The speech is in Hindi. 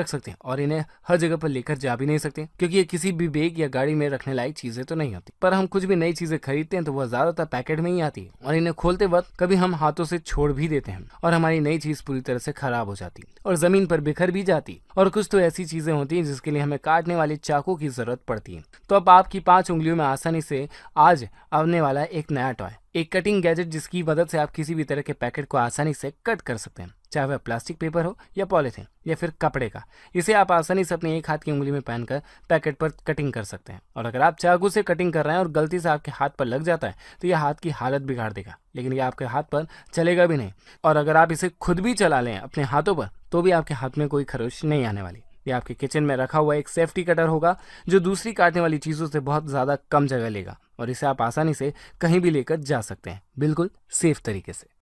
रख सकते हैं और इन्हें हर जगह पर लेकर जा भी नहीं सकते क्योंकि ये किसी भी बेग या गाड़ी में रखने लायक चीजें तो नहीं होती पर हम कुछ भी नई चीजें खरीदते हैं तो वह ज्यादातर पैकेट में ही आती है और इन्हें खोलते वक्त कभी हम हाथों से छोड़ भी देते हैं और हमारी नई चीज पूरी तरह से खराब हो जाती और जमीन पर बिखर भी जाती और कुछ तो ऐसी चीजें होती है जिसके लिए हमें काटने वाले चाकू की जरूरत पड़ती है तो अब आपकी पांच उंगलियों में आसानी से आज आने वाला एक नया टॉय एक कटिंग गैजेट जिसकी मदद से आप किसी भी तरह के पैकेट को आसानी से कट कर सकते हैं चाहे वह प्लास्टिक पेपर हो या पॉलीथीन या फिर कपड़े का इसे आप आसानी से अपने एक हाथ की उंगली में पहनकर पैकेट पर कटिंग कर सकते हैं और अगर आप चाकू से कटिंग कर रहे हैं और गलती से आपके हाथ पर लग जाता है तो यह हाथ की हालत बिगाड़ देगा लेकिन यह आपके हाथ पर चलेगा भी नहीं और अगर आप इसे खुद भी चला लें अपने हाथों पर तो भी आपके हाथ में कोई खरोश नहीं आने वाली यह आपके किचन में रखा हुआ एक सेफ्टी कटर होगा जो दूसरी काटने वाली चीज़ों से बहुत ज़्यादा कम जगह लेगा और इसे आप आसानी से कहीं भी लेकर जा सकते हैं बिल्कुल सेफ तरीके से